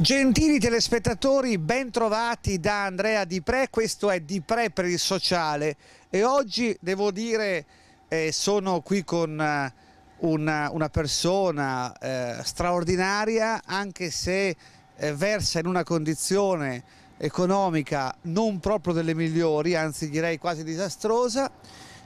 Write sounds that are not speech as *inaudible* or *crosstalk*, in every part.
Gentili telespettatori, ben trovati da Andrea Di Pre, questo è Di Pre per il sociale e oggi devo dire eh, sono qui con eh, una, una persona eh, straordinaria anche se eh, versa in una condizione economica non proprio delle migliori, anzi direi quasi disastrosa,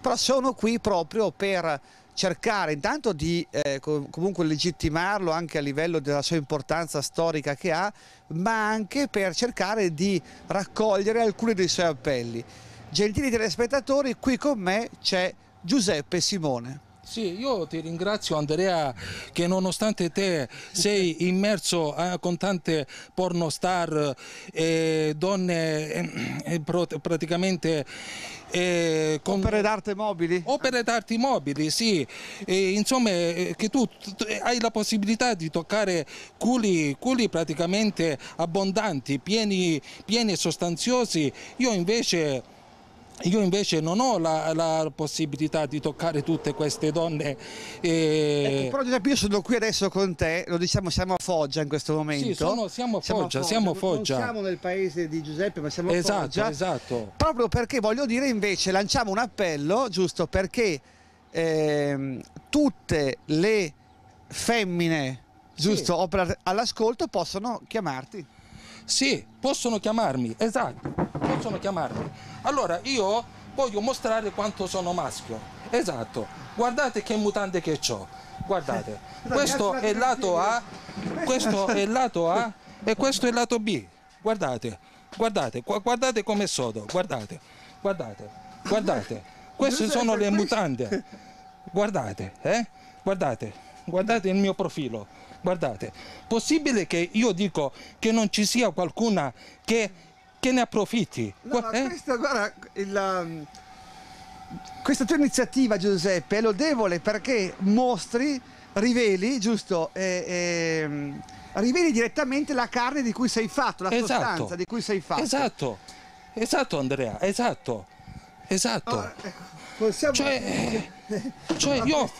però sono qui proprio per cercare intanto di eh, comunque legittimarlo anche a livello della sua importanza storica che ha, ma anche per cercare di raccogliere alcuni dei suoi appelli. Gentili telespettatori, qui con me c'è Giuseppe Simone. Sì, io ti ringrazio Andrea che nonostante te sei immerso eh, con tante porno star, eh, donne eh, eh praticamente... Eh, con... Opere d'arte mobili? Opere d'arte mobili, sì. E, insomma, eh, che tu hai la possibilità di toccare culi, culi praticamente abbondanti, pieni, pieni e sostanziosi. Io invece io invece non ho la, la, possibilità di toccare tutte queste donne. E... Eh, ecco, però Giuseppe io sono qui adesso con te, lo diciamo siamo a Foggia in questo momento. Sì, sono, siamo a Foggia, siamo a Foggia. Siamo, a Foggia. siamo nel paese di Giuseppe ma siamo esatto, a Foggia. Esatto, Proprio perché voglio dire invece, lanciamo un appello giusto perché ehm, tutte le femmine, giusto, sì. all'ascolto possono chiamarti. Sì, possono chiamarmi, esatto possono chiamarmi. Allora io voglio mostrare quanto sono maschio. Esatto. Guardate che mutande che ho. Guardate. Questo è il lato A, questo è il lato A e questo è il lato B. Guardate, guardate, guardate come sodo, guardate, guardate, guardate. Queste sono le mutande. Guardate, eh? Guardate, guardate il mio profilo guardate, possibile che io dico che non ci sia qualcuna che che ne approfitti. No, Gua- eh? questa, guarda, il, um, questa tua iniziativa, Giuseppe, è lodevole perché mostri, riveli, giusto? Eh, eh, riveli direttamente la carne di cui sei fatto, la esatto. sostanza di cui sei fatto. Esatto, esatto Andrea, esatto, esatto. Allora, ecco, possiamo... Cioè, *laughs* cioè io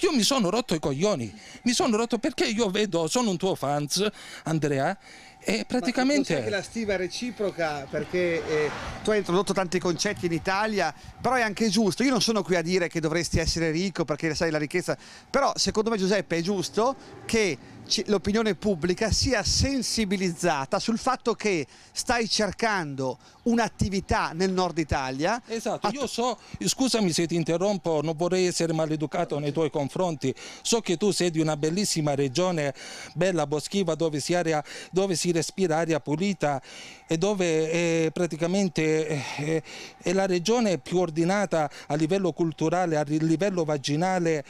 io mi sono rotto i coglioni, mi sono rotto perché io vedo, sono un tuo fans, Andrea, e praticamente... Ma che la stiva è reciproca perché eh, tu hai introdotto tanti concetti in Italia, però è anche giusto, io non sono qui a dire che dovresti essere ricco perché sai la ricchezza, però secondo me Giuseppe è giusto che l'opinione pubblica sia sensibilizzata sul fatto che stai cercando un'attività nel nord Italia. Esatto, io so, scusami se ti interrompo, non vorrei essere maleducato nei tuoi confronti confronti. So che tu sei di una bellissima regione, bella boschiva, dove si, aria, dove si respira aria pulita e dove eh, praticamente eh, è la regione più ordinata a livello culturale, a livello vaginale.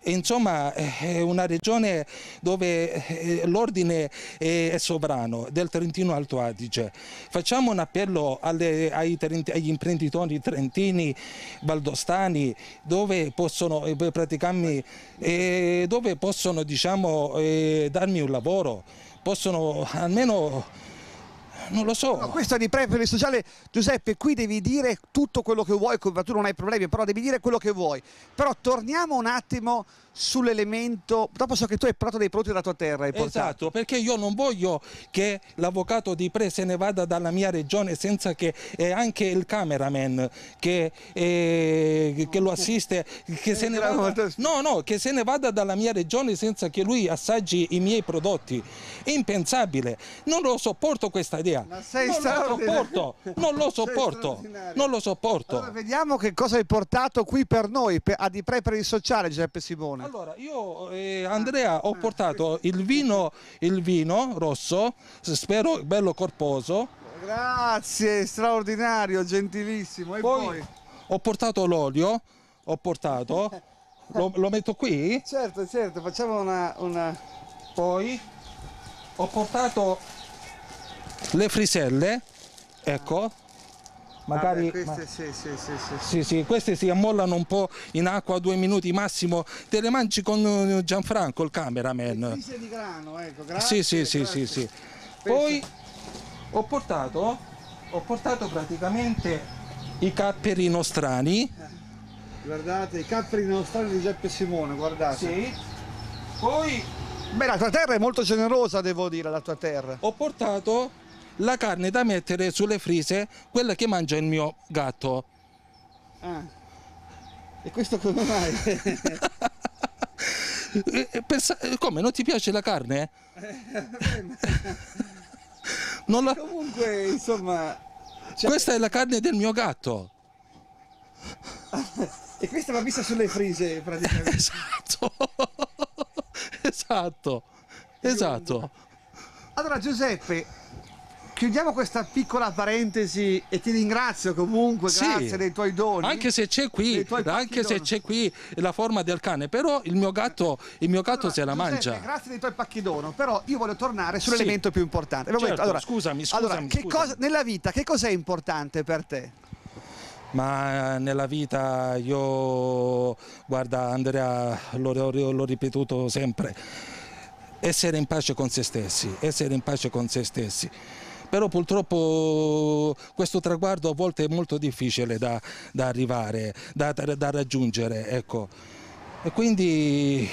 E, insomma, è una regione dove eh, l'ordine è, è, sovrano del Trentino Alto Adige. Facciamo un appello alle, ai, agli imprenditori trentini, valdostani, dove possono eh, praticamente giovani eh, dove possono diciamo, eh, darmi un lavoro, possono almeno... Non lo so. No, questo è di prepare sociale. Giuseppe, qui devi dire tutto quello che vuoi, tu non hai problemi, però devi dire quello che vuoi. Però torniamo un attimo sull'elemento. Dopo so che tu hai parlato dei prodotti della tua terra. esatto, perché io non voglio che l'avvocato di Pre se ne vada dalla mia regione senza che eh, anche il cameraman che, eh, che lo assiste, che se ne vada, no, no, che se ne vada dalla mia regione senza che lui assaggi i miei prodotti. È impensabile. Non lo sopporto questa idea. Ma sei non, lo sopporto. non lo sopporto. Non lo sopporto. Allora, vediamo che cosa hai portato qui per noi, per, a Di Pre per il sociale, Giuseppe Simone. Allora, io eh, Andrea ho portato il vino, il vino rosso, spero bello corposo. Grazie, straordinario, gentilissimo. E poi, poi? ho portato l'olio, ho portato, lo, lo, metto qui? Certo, certo, facciamo una, una... Poi ho portato le friselle, ecco magari... Ah, beh, queste, ma... sì, sì, sì, sì, sì. queste si ammollano un po' in acqua due minuti massimo, te le mangi con eh, Gianfranco, il cameraman. Frise di grano, ecco, grazie. Sì, sì, grazie. sì, sì, Poi ho portato, ho portato praticamente i capperi nostrani. Guardate, i capperi nostrani di Giuseppe Simone, guardate. Sì. Poi... Beh, la tua terra è molto generosa, devo dire, la tua terra. Ho portato la carne da mettere sulle frise, quella che mangia il mio gatto. Ah, e questo come mai? *laughs* Pensa, come, non ti piace la carne? *laughs* non la... Comunque, insomma... Cioè... Questa è la carne del mio gatto. *laughs* e questa va vista sulle frise, praticamente. Esatto. esatto. Esatto. Allora Giuseppe, Chiudiamo questa piccola parentesi e ti ringrazio comunque, sì, grazie dei tuoi doni. Anche se c'è qui, anche se c'è qui la forma del cane, però il mio gatto, il mio gatto allora, se la Giuseppe, mangia. Grazie dei tuoi pacchi dono, però io voglio tornare sull'elemento sì, più importante. Certo, detto, allora, scusami, scusami. Allora, scusami. Cosa, nella vita che cos'è importante per te? ma eh, nella vita io, guarda Andrea, l'ho, ripetuto sempre, essere in pace con se stessi, essere in pace con se stessi però purtroppo questo traguardo a volte è molto difficile da, da arrivare, da, da raggiungere. Ecco. E quindi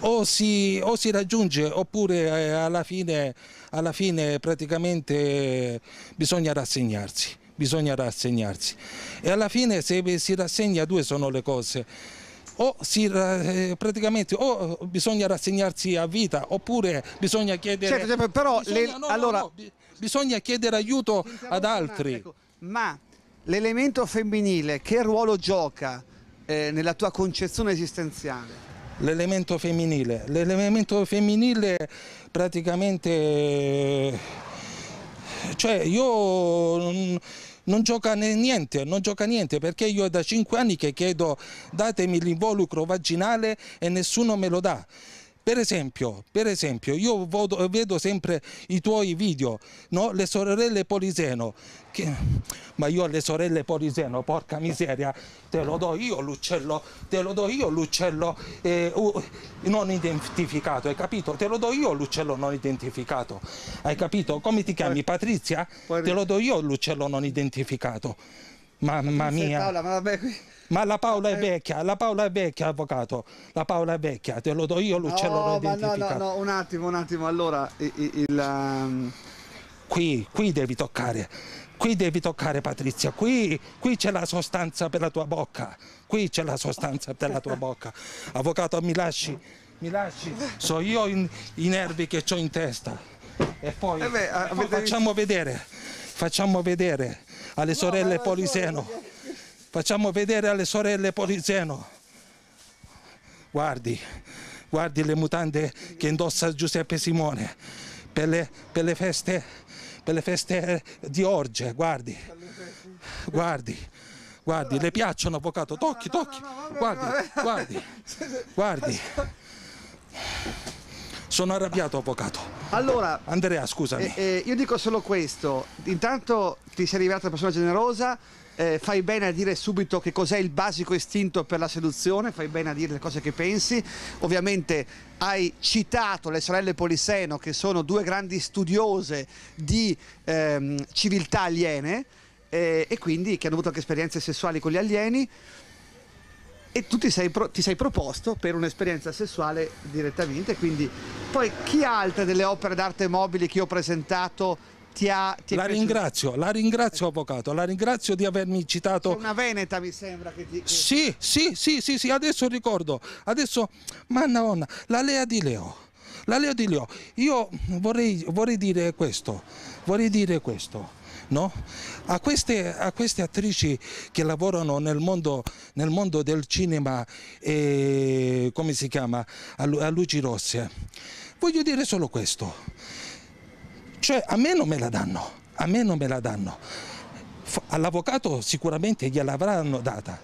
o si, o si, raggiunge oppure eh, alla fine, alla fine praticamente bisogna rassegnarsi bisogna rassegnarsi. E alla fine se si rassegna due sono le cose. O, si, eh, praticamente, o bisogna rassegnarsi a vita oppure bisogna chiedere... Certo, cioè, però bisogna, le, no, allora... No, no, bisogna chiedere aiuto ad altri. Ecco, ma l'elemento femminile che ruolo gioca eh, nella tua concezione esistenziale? L'elemento femminile, l'elemento femminile praticamente, cioè io non gioca niente, non gioca niente perché io è da cinque anni che chiedo datemi l'involucro vaginale e nessuno me lo dà. Per esempio, per esempio io vodo, vedo sempre i tuoi video, no? le sorelle Poliseno, che... ma io le sorelle Poliseno, porca miseria, te lo do io l'uccello, te lo do io l'uccello eh, uh, non identificato, hai capito? Te lo do io l'uccello non identificato, hai capito? Come ti chiami? Patrizia? Te lo do io l'uccello non identificato. Mamma mia. Paola, ma vabbè qui... Ma la Paola è eh. vecchia, la Paola è vecchia, avvocato. La Paola è vecchia, te lo do io l'uccello no, l'ho identificato. No, no, no, un attimo, un attimo. Allora, il... il ehm, qui, qui devi toccare qui devi toccare Patrizia, qui, qui c'è la sostanza per la tua bocca, qui c'è la sostanza per la tua *laughs* bocca. Avvocato mi lasci, mi lasci, so io in, i nervi che ho in testa e poi, eh beh, e ah, poi avete... facciamo vedere, facciamo vedere alle no, sorelle Poliseno. Eh, Facciamo vedere alle sorelle Polizeno. Guardi, guardi le mutande che indossa Giuseppe Simone per le, per le, feste, per le feste di orge, guardi. Guardi. Guardi, le piacciono, avvocato. Tocchi, tocchi. Guardi, guardi, guardi. Sono arrabbiato, avvocato. Allora, Andrea, scusami. Eh, eh, io dico solo questo. Intanto ti sei arrivata una persona generosa. Eh, fai bene a dire subito che cos'è il basico istinto per la seduzione, fai bene a dire le cose che pensi. Ovviamente hai citato le sorelle Poliseno che sono due grandi studiose di ehm, civiltà aliene eh, e quindi che hanno avuto anche esperienze sessuali con gli alieni e tu ti sei, pro- ti sei proposto per un'esperienza sessuale direttamente, quindi poi chi altre delle opere d'arte mobili che ho presentato ti ha, ti la ringrazio, la ringrazio avvocato, la ringrazio di avermi citato. C'è una Veneta mi sembra che ti... Che... Sì, sì, sì, sì, sì, adesso ricordo, adesso, manna nonna, la Lea di Leo. La Lea di Leo, io vorrei, vorrei dire questo, vorrei dire questo. No? A, queste, a, queste, attrici che lavorano nel mondo, nel mondo del cinema, eh, come si chiama, a, a luci rosse, eh. voglio dire solo questo, cioè a me non me la danno, a me non me la danno, all'avvocato sicuramente gliel'avranno data,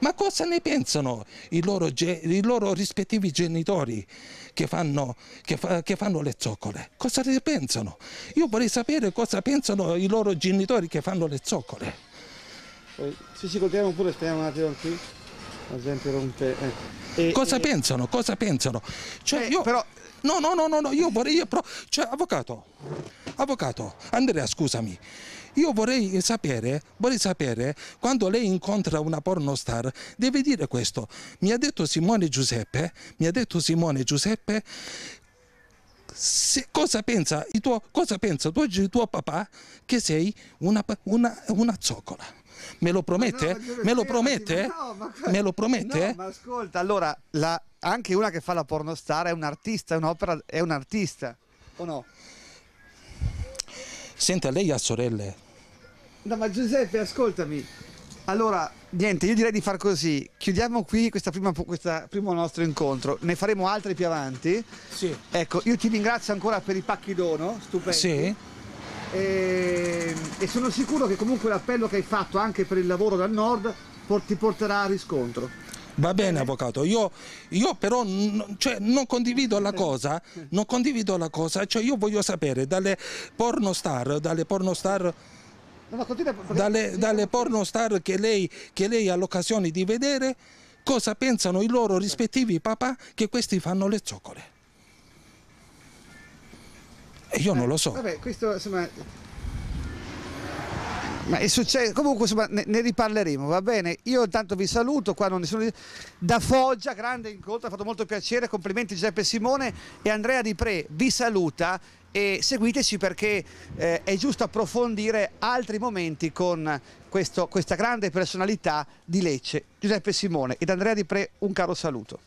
ma cosa ne pensano i loro, i loro rispettivi genitori che fanno, che, fa, che fanno, le zoccole? Cosa ne pensano? Io vorrei sapere cosa pensano i loro genitori che fanno le zoccole. Sì, sì, coltiamo pure, stiamo un attimo qui. Ad esempio, rompe. Eh. E, cosa e... pensano? Cosa pensano? Cioè, eh, io... però... No, no, no, no, io vorrei... Io però... Cioè, avvocato, avvocato, Andrea, scusami. Io vorrei sapere, vorrei sapere, quando lei incontra una pornostar, deve dire questo. Mi ha detto Simone Giuseppe, mi ha detto Simone Giuseppe, se, cosa pensa, tuo, cosa pensa tuo, tuo, papà che sei una, una, una zoccola? Me lo promette? me lo promette? Me lo promette? ma ascolta, allora, la, anche una che fa la pornostar è un artista, è un'opera, è un artista, o no? Senta, lei ha sorelle? No, ma Giuseppe, ascoltami. Allora, niente, io direi di far così. Chiudiamo qui questo primo nostro incontro. Ne faremo altri più avanti. Sì. Ecco, io ti ringrazio ancora per i pacchi dono, stupendo. Sì. E, ehm, e, sono sicuro che comunque l'appello che hai fatto anche per il lavoro dal nord ti porterà a riscontro. Va bene, avvocato. Io, io però cioè, non condivido la cosa. Non condivido la cosa. Cioè, io voglio sapere dalle pornostar, dalle pornostar No, no, continua, dalle, dalle porno star che lei, che lei ha l'occasione di vedere, cosa pensano i loro rispettivi papà che questi fanno le cioccole? E io non lo so. Vabbè, questo insomma, ma è successo, comunque insomma, ne, ne, riparleremo, va bene? Io intanto vi saluto, qua non nessuno da Foggia, grande incontro, ha fatto molto piacere, complimenti Giuseppe Simone e Andrea Di Pre vi saluta e seguiteci perché eh, è giusto approfondire altri momenti con questo, questa grande personalità di Lecce, Giuseppe Simone ed Andrea Di Pre un caro saluto.